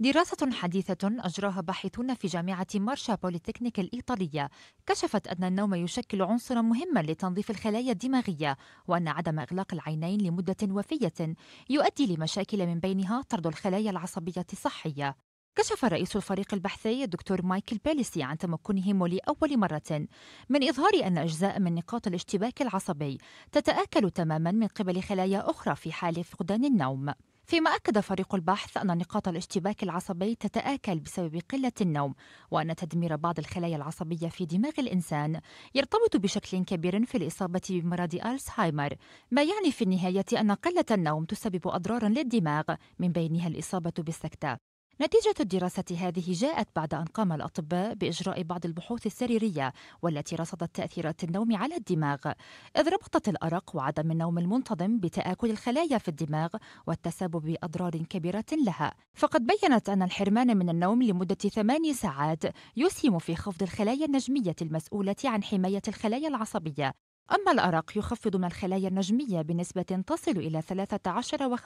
دراسة حديثة أجراها باحثون في جامعة مارشا بوليتكنيك الإيطالية كشفت أن النوم يشكل عنصرا مهما لتنظيف الخلايا الدماغية وأن عدم إغلاق العينين لمدة وفية يؤدي لمشاكل من بينها طرد الخلايا العصبية الصحية كشف رئيس الفريق البحثي الدكتور مايكل بيليسي عن تمكنهم لأول مرة من إظهار أن أجزاء من نقاط الاشتباك العصبي تتآكل تماما من قبل خلايا أخرى في حال فقدان النوم فيما أكد فريق البحث أن نقاط الاشتباك العصبي تتآكل بسبب قلة النوم وأن تدمير بعض الخلايا العصبية في دماغ الإنسان يرتبط بشكل كبير في الإصابة بمرض ألزهايمر ما يعني في النهاية أن قلة النوم تسبب أضرارا للدماغ من بينها الإصابة بالسكتة نتيجة الدراسة هذه جاءت بعد أن قام الأطباء بإجراء بعض البحوث السريرية والتي رصدت تأثيرات النوم على الدماغ، إذ ربطت الأرق وعدم النوم المنتظم بتآكل الخلايا في الدماغ والتسبب بأضرار كبيرة لها، فقد بينت أن الحرمان من النوم لمدة ثماني ساعات يسهم في خفض الخلايا النجمية المسؤولة عن حماية الخلايا العصبية، أما الأرق يخفض من الخلايا النجمية بنسبة تصل إلى 13 و 15%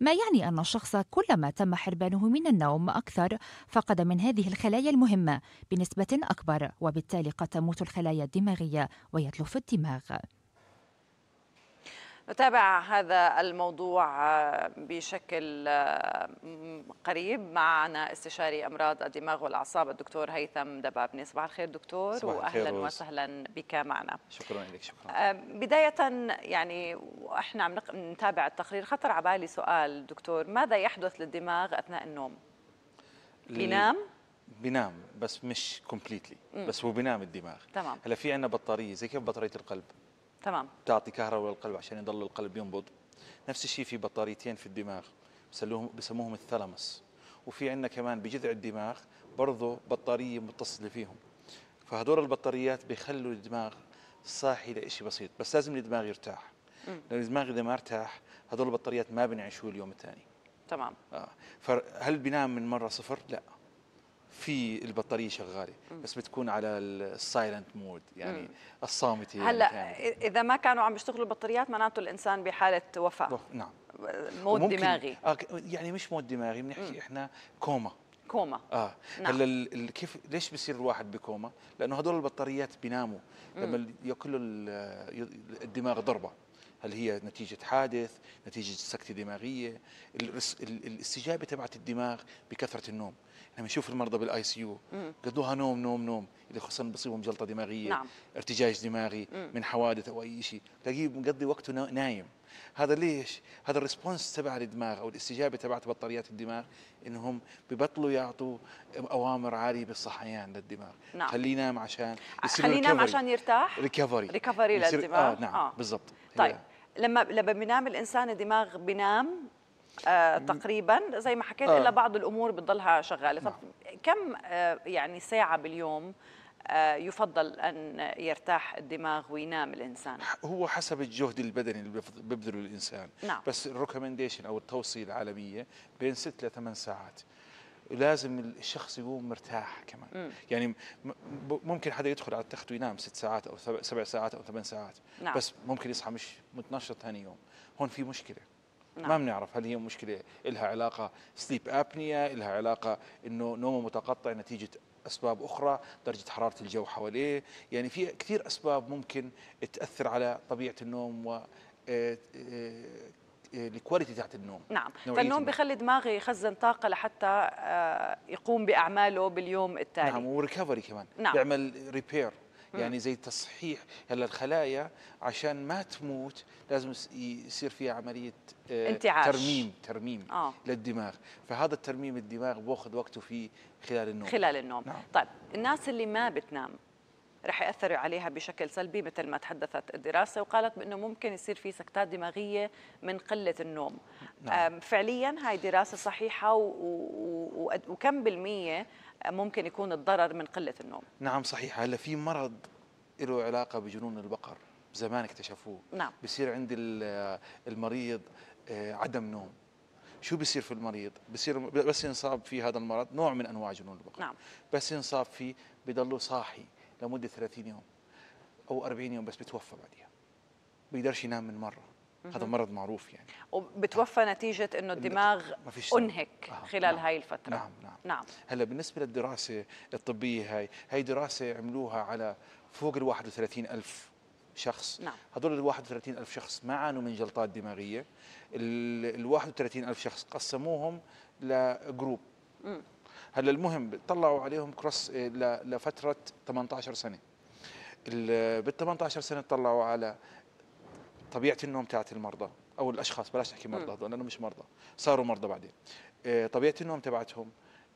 ما يعني أن الشخص كلما تم حرمانه من النوم أكثر فقد من هذه الخلايا المهمة بنسبة أكبر وبالتالي قد تموت الخلايا الدماغية ويتلف الدماغ نتابع هذا الموضوع آه، بشكل آه، قريب معنا استشاري امراض الدماغ والاعصاب الدكتور هيثم دبابني صباح الخير دكتور صباح واهلا الخير وسهلا بك معنا شكرا لك شكرا آه، بدايه يعني احنا عم نتابع التقرير خطر على بالي سؤال دكتور ماذا يحدث للدماغ اثناء النوم بينام بينام بس مش كومبليتلي بس هو بينام الدماغ تمام هلا في عندنا بطاريه زي كيف بطاريه القلب تمام تعطي كهرباء للقلب عشان يضل القلب ينبض نفس الشيء في بطاريتين في الدماغ بسموهم بسموهم الثلمس وفي عندنا كمان بجذع الدماغ برضه بطاريه متصله فيهم فهدول البطاريات بيخلوا الدماغ صاحي لشيء بسيط بس لازم الدماغ يرتاح لانه الدماغ اذا ما ارتاح هدول البطاريات ما بنعيشوه اليوم الثاني تمام آه. فهل بينام من مره صفر؟ لا في البطاريه شغاله بس بتكون على السايلنت مود يعني الصامتة الصامته هلا يعني اذا ما كانوا عم بيشتغلوا البطاريات معناته الانسان بحاله وفاه نعم مود دماغي آه، يعني مش مود دماغي بنحكي احنا كوما كوما اه نعم. هلا كيف ليش بصير الواحد بكوما؟ لانه هدول البطاريات بيناموا لما ياكلوا الدماغ ضربه هل هي نتيجة حادث نتيجة سكتة دماغية الاستجابة تبعت الدماغ بكثرة النوم لما نشوف المرضى بالاي سي يو قضوها نوم نوم نوم اللي خصوصا بصيبهم جلطه دماغيه نعم. ارتجاج دماغي مم. من حوادث او اي شيء تلاقيه مقضي وقته نايم هذا ليش؟ هذا الريسبونس تبع الدماغ او الاستجابه تبعت بطاريات الدماغ انهم ببطلوا يعطوا اوامر عاليه بالصحيان للدماغ نعم خليه ينام عشان آه، خليه ينام عشان يرتاح ريكفري ريكفري آه، للدماغ آه نعم آه. بالضبط طيب لما لما بينام الانسان الدماغ بينام آه تقريبا زي ما حكيت آه. الا بعض الامور بتضلها شغاله طب نعم. كم آه يعني ساعه باليوم آه، يفضل أن يرتاح الدماغ وينام الإنسان هو حسب الجهد البدني اللي بيبذله الإنسان نعم. بس الريكومنديشن أو التوصية العالمية بين 6 ل 8 ساعات لازم الشخص يقوم مرتاح كمان مم. يعني ممكن حدا يدخل على التخت وينام ست ساعات او سبع ساعات او ثمان ساعات نعم. بس ممكن يصحى مش متنشط ثاني يوم هون في مشكله نعم. ما بنعرف هل هي مشكله لها علاقه سليب ابنيا لها علاقه انه نومه متقطع نتيجه اسباب اخرى درجه حراره الجو حواليه يعني في كثير اسباب ممكن تاثر على طبيعه النوم و آه، آه، آه، الكواليتي تاعت النوم نعم فالنوم بخلي دماغي يخزن طاقه لحتى يقوم باعماله باليوم التالي نعم وريكفري كمان نعم. بيعمل ريبير يعني زي تصحيح هلا الخلايا عشان ما تموت لازم يصير فيها عمليه آه، انتعاش. ترميم ترميم آه. للدماغ فهذا الترميم الدماغ بياخذ وقته في خلال النوم خلال النوم نعم. طيب الناس اللي ما بتنام رح ياثر عليها بشكل سلبي مثل ما تحدثت الدراسه وقالت بانه ممكن يصير في سكتات دماغيه من قله النوم نعم. فعليا هاي دراسه صحيحه و... و... وكم بالميه ممكن يكون الضرر من قله النوم نعم صحيح هلا في مرض له علاقه بجنون البقر زمان اكتشفوه نعم بصير عند المريض آه، عدم نوم شو بصير في المريض بصير بس ينصاب في هذا المرض نوع من انواع جنون البقر نعم بس ينصاب فيه بضله صاحي لمده 30 يوم او 40 يوم بس بتوفى بعديها بيقدرش ينام من مره هذا مرض معروف يعني وبتوفى آه. نتيجه انه الدماغ انهك آه. خلال نعم. هاي الفتره نعم نعم, نعم. هلا بالنسبه للدراسه الطبيه هاي هاي دراسه عملوها على فوق ال 31 ألف شخص نعم. هدول ال 31 ألف شخص ما عانوا من جلطات دماغية ال 31 ألف شخص قسموهم لجروب هلا المهم طلعوا عليهم كروس إيه، لفتره 18 سنه بال 18 سنه طلعوا على طبيعه النوم تاعت المرضى او الاشخاص بلاش نحكي مرضى هذول لانه مش مرضى صاروا مرضى بعدين إيه، طبيعه النوم تبعتهم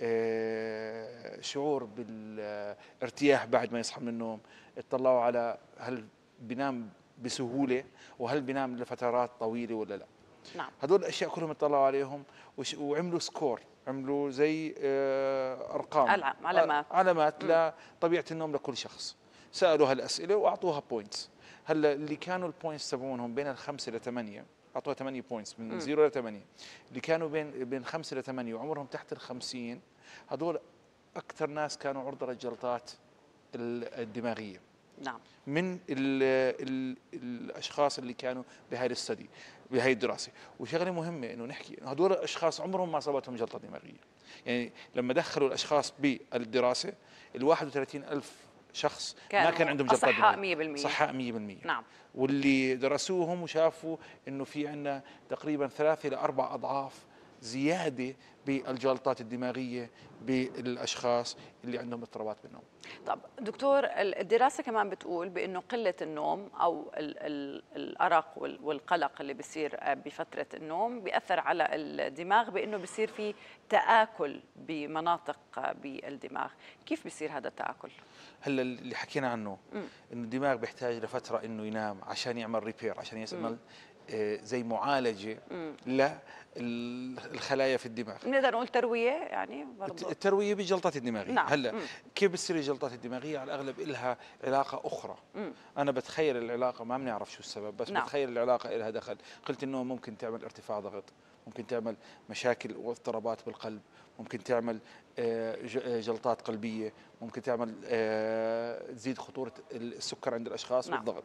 إيه، شعور بالارتياح بعد ما يصحى من النوم اطلعوا على هل بينام بسهوله وهل بينام لفترات طويله ولا لا نعم هذول الاشياء كلهم اطلعوا عليهم وعملوا سكور عملوا زي آه، ارقام آه، علامات علامات لطبيعه النوم لكل شخص سالوا هالاسئله واعطوها بوينتس هلا اللي كانوا البوينتس تبعونهم بين الخمسه لثمانيه اعطوها 8 بوينتس من 0 الى 8 اللي كانوا بين بين 5 الى 8 وعمرهم تحت ال 50 هذول اكثر ناس كانوا عرضه للجلطات الدماغيه نعم من ال ال الاشخاص اللي كانوا بهاي الستدي بهاي الدراسه وشغله مهمه انه نحكي انه هدول الاشخاص عمرهم ما صابتهم جلطه دماغيه يعني لما دخلوا الاشخاص بالدراسه ال 31 الف شخص ما كان عندهم جلطه دماغيه صحاء 100% صحاء 100% نعم واللي درسوهم وشافوا انه في عندنا تقريبا ثلاثه لاربع اضعاف زياده بالجلطات الدماغيه بالاشخاص اللي عندهم اضطرابات بالنوم. طب دكتور الدراسه كمان بتقول بانه قله النوم او الـ الـ الارق والقلق اللي بيصير آه، بفتره النوم بياثر على الدماغ بانه بيصير في تاكل بمناطق آه، بالدماغ، كيف بيصير هذا التاكل؟ هلا اللي حكينا عنه انه الدماغ بيحتاج لفتره انه ينام عشان يعمل ريبير عشان يعمل آه، زي معالجه للخلايا في الدماغ نقدر نقول ترويه يعني برضو. الترويه بالجلطات الدماغيه نعم. هلا مم. كيف بتصير الجلطات الدماغيه على الاغلب لها علاقه اخرى مم. انا بتخيل العلاقه ما بنعرف شو السبب بس نعم. بتخيل العلاقه لها دخل قلت انه ممكن تعمل ارتفاع ضغط ممكن تعمل مشاكل واضطرابات بالقلب ممكن تعمل آه، آه، جلطات قلبيه ممكن تعمل آه، تزيد خطوره السكر عند الاشخاص نعم. والضغط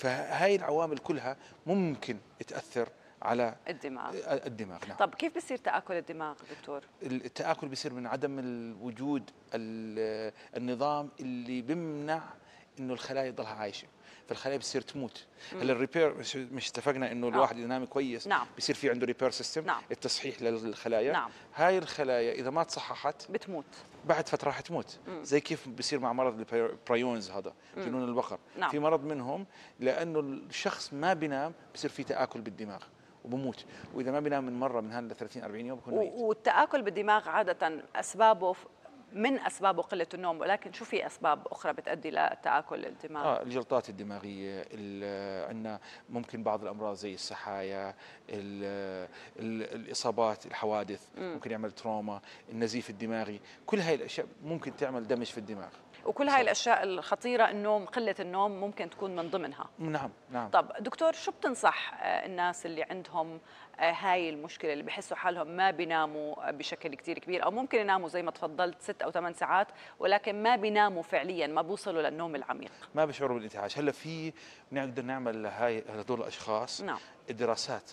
فهاي العوامل كلها ممكن تاثر على الدماغ الدماغ نعم. طب كيف بصير تاكل الدماغ دكتور التاكل بصير من عدم وجود النظام اللي بمنع انه الخلايا تضلها عايشه فالخلايا بتصير تموت هلا الريبير مش اتفقنا انه نعم. الواحد ينام كويس نعم. بصير في عنده ريبير سيستم نعم. التصحيح للخلايا نعم. هاي الخلايا اذا ما تصححت بتموت بعد فتره راح تموت مم. زي كيف بصير مع مرض البرايونز هذا جنون البقر نعم. في مرض منهم لانه الشخص ما بينام بصير في تاكل بالدماغ وبموت واذا ما بينام من مره من هذا 30 40 يوم بكون ميت والتاكل بالدماغ عاده اسبابه من اسبابه قله النوم ولكن شو في اسباب اخرى بتؤدي لتاكل الدماغ؟ اه الجلطات الدماغيه عندنا ممكن بعض الامراض زي السحايا الـ الـ الاصابات الحوادث مم. ممكن يعمل تروما النزيف الدماغي كل هاي الاشياء ممكن تعمل دمج في الدماغ وكل هاي الاشياء الخطيره النوم قله النوم ممكن تكون من ضمنها نعم نعم طب دكتور شو بتنصح آه، الناس اللي عندهم آه، هاي المشكله اللي بحسوا حالهم ما بيناموا بشكل كثير كبير او ممكن يناموا زي ما تفضلت ست او ثمان ساعات ولكن ما بيناموا فعليا ما بوصلوا للنوم العميق ما بيشعروا بالانتعاش هلا في بنقدر نعمل هاي هدول الاشخاص نعم دراسات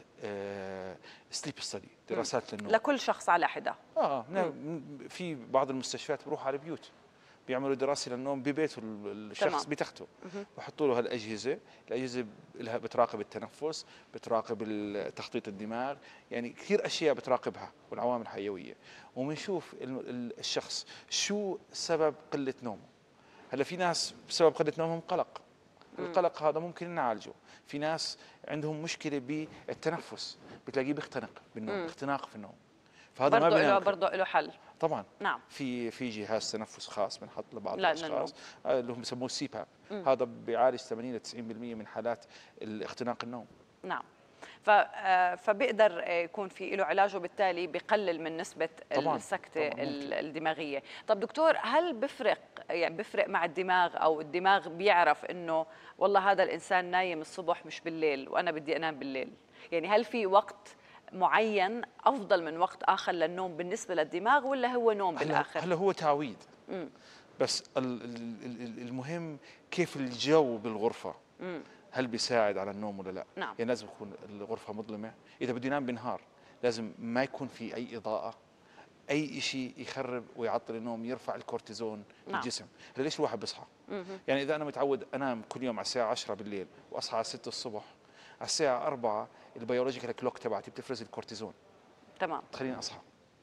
سليب آه، ستدي دراسات للنوم لكل شخص على حده اه نعم، في بعض المستشفيات بروح على بيوت بيعملوا دراسه للنوم ببيته الشخص بتخته بحطوا له هالاجهزه الاجهزه لها بتراقب التنفس بتراقب تخطيط الدماغ يعني كثير اشياء بتراقبها والعوامل الحيويه وبنشوف الشخص شو سبب قله نومه هلا في ناس بسبب قله نومهم قلق القلق هذا ممكن نعالجه في ناس عندهم مشكله بالتنفس بتلاقيه بيختنق بالنوم اختناق في النوم فهذا برضو ما بينام برضه له حل طبعا نعم في في جهاز تنفس خاص بنحط لبعض لا الاشخاص آه، اللي هم بسموه السي باب هذا بيعالج 80 ل 90% من حالات اختناق النوم نعم ف آه، فبيقدر يكون في له علاج وبالتالي بقلل من نسبة طبعاً السكتة طبعاً الدماغية طب دكتور هل بفرق يعني بفرق مع الدماغ أو الدماغ بيعرف أنه والله هذا الإنسان نايم الصبح مش بالليل وأنا بدي أنام بالليل يعني هل في وقت معين افضل من وقت اخر للنوم بالنسبه للدماغ ولا هو نوم بالاخر؟ هلا هو تعويد مم. بس المهم كيف الجو بالغرفه هل بيساعد على النوم ولا لا؟ نعم. يعني لازم تكون الغرفه مظلمه، اذا بده ينام بنهار لازم ما يكون في اي اضاءه اي شيء يخرب ويعطل النوم يرفع الكورتيزون نعم. الجسم ليش الواحد بيصحى يعني اذا انا متعود انام كل يوم على الساعه 10 بالليل واصحى على 6 الصبح على الساعه 4 البيولوجيكال كلوك تبعتي بتفرز الكورتيزون تمام تخليني اصحى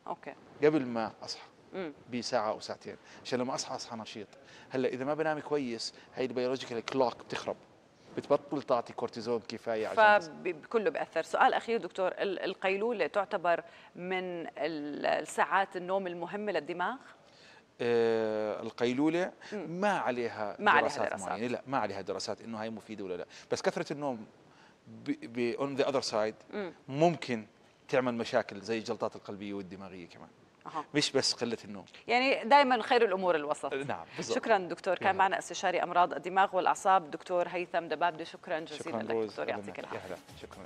اوكي قبل ما اصحى بساعه او ساعتين عشان لما اصحى اصحى نشيط هلا اذا ما بنام كويس هي البيولوجيكال كلوك بتخرب بتبطل تعطي كورتيزون كفايه عشان فكله بأثر سؤال اخير دكتور القيلوله تعتبر من الساعات النوم المهمه للدماغ آه القيلوله ما عليها ما دراسات عليها دراسات معينه لا ما عليها دراسات انه هي مفيده ولا لا بس كثره النوم اون ذا اذر سايد ممكن تعمل مشاكل زي الجلطات القلبيه والدماغيه كمان أه. مش بس قله النوم يعني دائما خير الامور الوسط نعم بالضبط. شكرا دكتور كان معنا استشاري امراض الدماغ والاعصاب دكتور هيثم دبابده شكرا جزيلا شكرا لك دكتور يعطيك العافيه شكرا